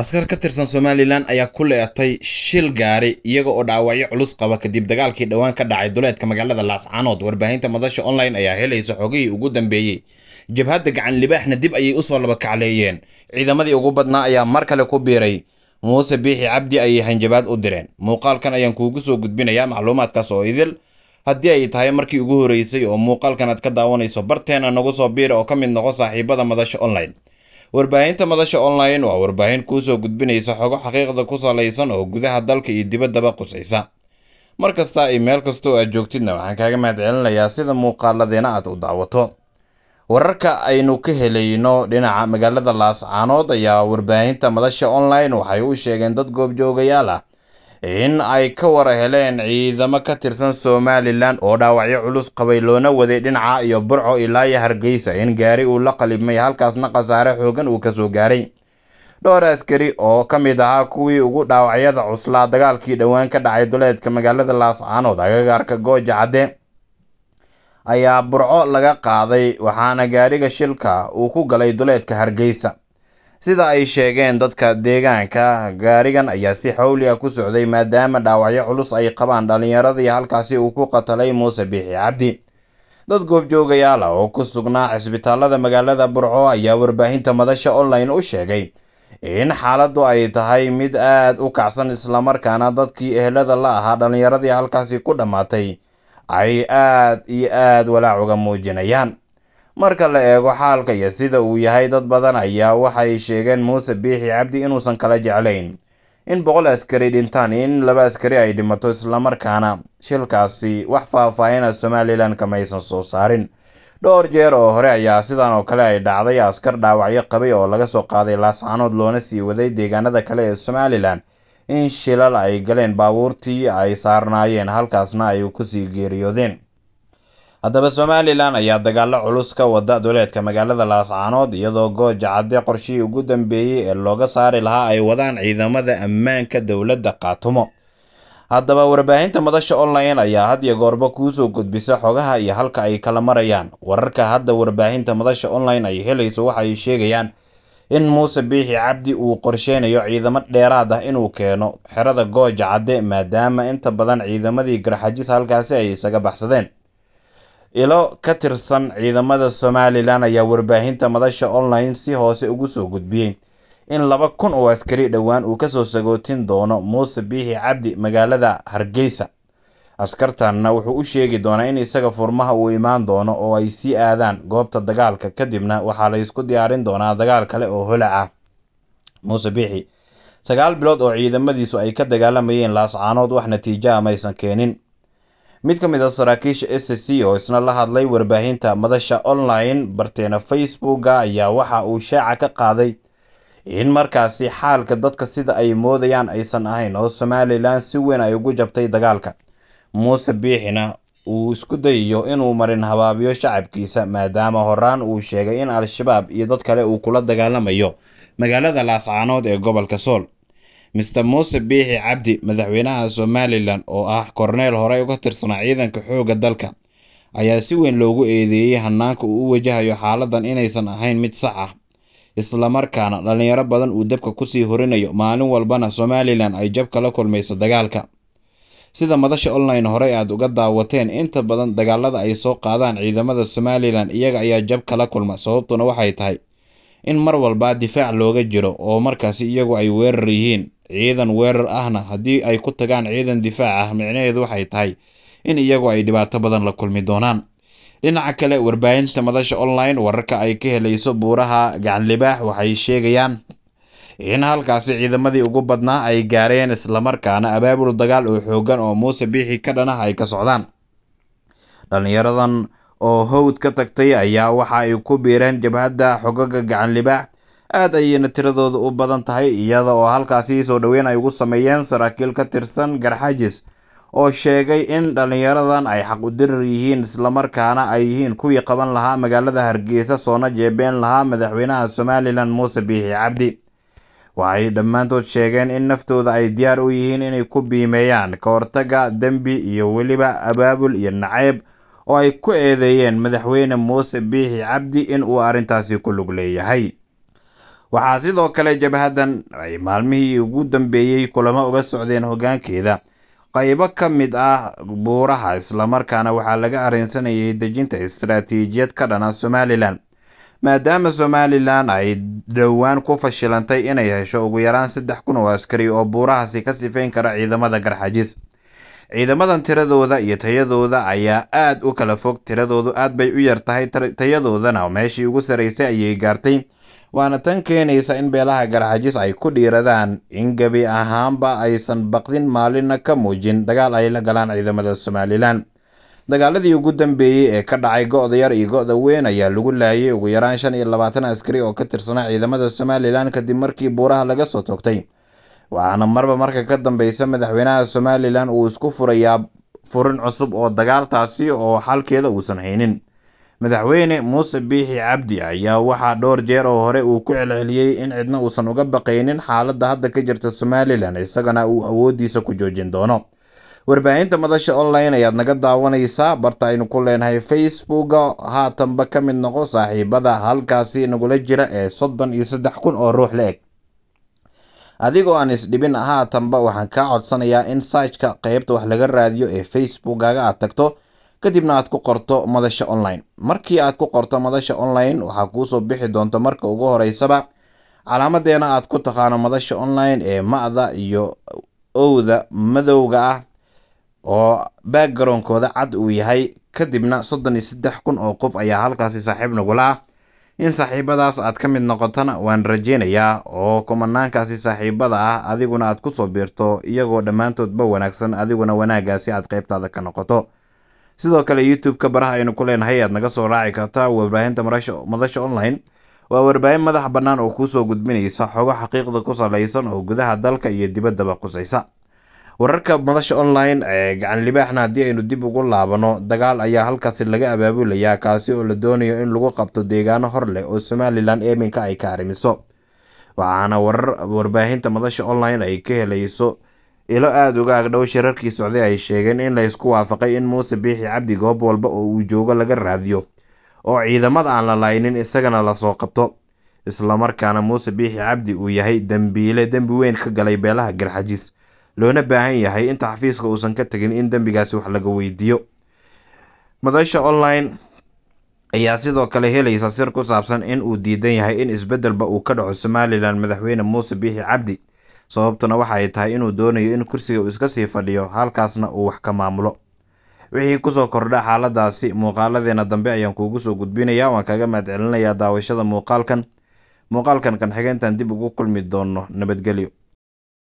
askar ka tirsan somalilan ayaa ku leetay shil gaari iyaga oo dhaawacyo culus qaba kadib dagaalkii dhowaan ka dhacay duleedka magaalada laascaanood warbaahinta madasha online ayaa helaysa xogihii ugu dambeeyey jabhadda gacan libaaxna dib ayay usoo labakacleeyeen ciidamadii ugu badnaa ayaa mar kale ku biiray muuse biixi cabdi ayay hanjabaad u direen muuqaalkan ayaan kuugu soo gudbinayaa macluumaadkaas oo idil haddii ay tahay markii ugu horreysay oo muuqaalkan aad ka daawanayso barteena nagu soo biira oo ka mid noqo saaxiibada madasha online warbaahinta madasha online waa warbaahin kuu soo gudbinaysa xogo xaqiiqda ku salaysan oo gudaha dalka iyo dibaddaba qusaysa mar kasta iyo meel kasta oo aad joogtidna waxaan kaaga mahad celinayaa sida muuqaaladeena aad u daawato wararka aynu ka helayno dhinaca magaalada laascaanood ayaa warbaahinta madasha online waxay u sheegeen dad goobjoogayaal ah in ay ka war heleen ciidamo ka tirsan somalilan oo dhaawacyo culus qabay loona waday dhinaca iyo burco ilaa iyo hargeysa in gaari uu la qalibmay halkaasna khasaare xooggan uu kasoo gaaray dhowr askari oo ka mid ahaa kuwii ugu dhaawacyada cuslaa dagaalkii dhowaan ka dhacay duleedka magaalada laascaanood agagaarka gooja cadde ayaa burco laga qaaday waxaana gaariga shilka uu ku galay duleedka hargeysa sida ay sheegeen dadka deegaanka gaarigan ayaa si xawli ah ku socday maadaama dhaawacyo culus ay qabaan dhallinyaradii halkaasi uu ku qatalay muuse biixi cabdi dad goobjoogayaala ah oo ku sugnaa cisbitaalada magaalada burco ayaa warbaahinta madasha online u sheegay in xaaladdu ay tahay mid aad u kacsan islamarkaana dadkii ehelada la ahaa dhallinyaradii halkaasi ku dhammaatay ay aad iyo aad walaac uga muujinayaan Marka la eego xaalka iyo sida uu yahay, dad badan ayaa waxay sheegeen Muuse Biixi Cabdi inuusan kala jeclayn in boqol askari dhintaan iyo in laba askari ay dhimato islamarkaana shilkaasi wax faahfaahin Somalilan kama soo saarin. Dhowr jeer oo hore ayaa sidan oo kale ay dhacday askar dhaawacyo qabay oo laga soo qaaday laascanood loona sii waday deegaanada kale ee Somalilan in shilal ay galeen baabuurtii ay saarnaayeen halkaasna ay ku sii geeriyoodeen haddaba somalilan ayaa dagaalo culus ka wada duleedka magaalada laascaanood iyadoo gooja cadde qorshihii ugu dambeeyey ee looga saari lahaa ay wadaan ciidamada ammaanka dowladda kaatumo haddaba warbaahinta madasha online ayaa had iyo goorba kuusoo gudbisa xogaha iyo halka ay kala marayaan wararka hadda warbaahinta madasha online ay helayso waxa ay sheegayaan in muuse biixi cabdi uu qorsheynayo ciidamo dheeraad ah inuu keeno xerada gooja cadde maadaama inta badan ciidamadii garxajis halkaasi ay isaga baxsadeen ilo ka tirsan ciidamada somalilan ayaa warbaahinta madasha online si hoose ugu soo gudbiyey in laba kun oo askari dhowaan uu kasoo sagootin doono muuse biixi cabdi magaalada hargeysa askartanna wuxuu u sheegi doonaa in isaga furmaha uu imaan doono oo ay sii aadaan goobta dagaalka kadibna waxaa la isku diyaarin doonaa dagaal kale oo hola ah muuse biixi sagaal bilood oo ciidamadiisu ay ka dagaalamayeen laascaanood wax natiijo ah maysan keenin mid ka mid a ah saraakiisha s c oo isna la hadlay warbaahinta madasha online barteena facebooka ayaa waxa uu shaaca ka qaaday in markaasi xaalka dadka sida ay moodayaan aysan ahayn oo somalilan si weyn ay ugu jabtay dagaalka muuse biixina uu isku dayayo inuu marin habaabiyo shacabkiisa maadaama horaan uu sheegay in al-shabaab iyo dad kale uu kula dagaalamayo magaalada laascaanood ee gobolka sool Mr Muuse Biixi Cabdi madaxweynaha Somalilan oo ah korneel horey uga tirsanaa ciidanka xoogga dalka ayaa si weyn loogu eedeeyey hanaanka uu u wajahayo xaaladan inaysan ahayn mid sax ah islamarkaana dhallinyaro badan uu dabka kusii horinayo maalin walbana Somalilan ay jab kala kulmayso dagaalka sida madasha online horey aad uga daawateen inta badan dagaalada ay soo qaadaan ciidamada Somalilan iyaga ayaa jab kala kulma sababtuna waxay tahay in mar walba difaac looga jiro oo markaasi iyagu ay weerar yihiin ciidan weerar ahna haddii ay ku tagaan ciidan difaac ah micnaheedu waxay tahay in iyagu ay dhibaato badan la kulmi doonaan dhinaca kale warbaahinta madasha online wararka ay ka helayso buuraha gacanlibaax waxay sheegayaan in halkaasi ciidamadii ugu badnaa ay gaareen islamarkaana abaabul dagaal oo xooggan oo muuse biixi ka dhanah ay ka socdaan dhallinyaradan oo howd ka tagtay ayaa waxa ay ku biireen jabhadda xogaga gacanlibaax aada aad ayayna tiradooda u badan tahay iyada oo halkaasi soo dhoweyn ay ugu sameeyeen saraakiil ka tirsan garxajis oo sheegay in dhallinyaradan ay xaq u dirir yihiin islamarkaana ay yihiin kuwii qaban lahaa magaalada hargeysa soona jeebeen lahaa madaxweynaha somalilan muuse biixi cabdi waxay dhammaantood sheegeen in naftooda ay diyaar u yihiin inay ku biimeeyaan ka hortagga dembi iyo weliba abaabul iyo nacayb oo ay ku eedeeyeen madaxweyne muuse biixi cabdi in uu arrintaasi ku lug leeyahay waxaa sidoo kale jabhadan ay maalmihii ugu dambeeyey kulamo uga socdeen hoggaankeeda qaybo ka mid ah buuraha islamarkaana waxaa laga arrinsanayay dejinta istaraatiijiyad ka dhana somalilan maadaama somalilan ay dhowaan ku fashilantay inay hesho ugu yaraan saddex kun oo askari oo buurahaasi ka sifayn kara ciidamada garxajis ciidamadan tiradooda iyo tayadooda ayaa aad u kala fog tiradoodu aad bay u yartahay tayadoodana meeshii ugu sarraysay ayay gaartay waana tan keenaysa in beelaha garxajis ay ku dhiiradaan in gebi ahaanba aysan baqdin maalina ka muujin dagaal ay la galaan ciidamada somalilan dagaaladii ugu dambeeyey ee ka dhacay go-da yar iyo go-da weyn ayaa lagu laayay ugu yaraan shan iyo labaatan askari oo ka tirsanaa ciidamada somalilan kadib markii buuraha laga soo toogtay waxaana marba marka ka dambeysa madaxweynaha somalilan uu isku furayaa furin cusub oo dagaaltaasi oo xalkeeda uusan haynin madaxweyne muuse biixi cabdi ayaa waxaa dhowr jeer oo hore uu ku celceliyey in cidna uusan uga baqaynin xaaladda hadda ka jirta somalilan isagana uu awooddiisa ku joojin doono warbaahinta madasha online ayaad naga daawanaysaa barta aynu ku leenahay facebooka haatanba ka mid noqo saaxiibada halkaasi nagula jira ee soddon iyo saddex kun oo ruux la eg adigoo aan isdhibin haatanba waxaan kaa codsanayaa in saijka qaybta wax laga raadiyo ee facebookaga aad tagto kadibna aad ku qorto madasha online markii aad ku qorto madasha online waxaa kuu soo bixi doonta marka ugu horeysaba calaamadeena aad ku taqaano madasha online ee ma-da iyo owda madowga ah oo backgarownkooda cad uu yahay kadibna soddon iyo saddex kun oo qof ayaa halkaasi saaxiib nagula ah in saaxiibadaas aad ka mid noqotana waan rajaynayaa oo kumanaankaasi saaxiibada ah adiguna aad kusoo biirto iyagoo dhammaantoodba wanaagsan adiguna wanaaggaasi aad qaybtaada ka noqoto sidoo kale youtube-ka baraha aynu ku leenahay aad naga soo raaci kartaa warbaahinta madasha online waa warbaahin madax bannaan oo kuusoo gudbinaysa xogo xaqiiqda ku salaysan oo gudaha dalka iyo dibaddaba qusaysa wararka madasha online ee gacan libaaxna haddii aynu dib ugu laabano dagaal ayaa halkaasi laga abaabulayaa kaasi oo la doonayo in lagu qabto deegaano hor leh oo somalilan iminka ay ka arimiso waxaana warbaahinta madasha online ay ka helayso ilo aada uga agdhow shirarkii socday ay sheegeen in laysku waafaqay in muuse biixi cabdi goob walba oo uu joogo laga raadiyo oo ciidamada aan la laynin isagana lasoo qabto islamarkaana muuse biixi cabdi uu yahay dembiile dembi weyn ka galay beelaha garxajiis loona baahan yahay inta xafiiska uusan ka tegin in dembigaasi wax laga weydiiyo madasha online ayaa sidoo kale helaysa sir ku saabsan in uu diidan yahay in isbedelba uu ka dhaco somalilan madaxweyne muuse biixi cabdi sababtuna waxa ay tahay inuu doonayo in kursiga uu iska sii fadhiyo halkaasna uu wax ka maamulo wixii kusoo kordha xaaladaasi muuqaaladeena dambe ayaan kuugu soo gudbinayaa waan kaga mahad celinayaa daawashada muuqaalkan muuqaalkan kanxigeyntan dib ugu kulmi doono nabadgelyo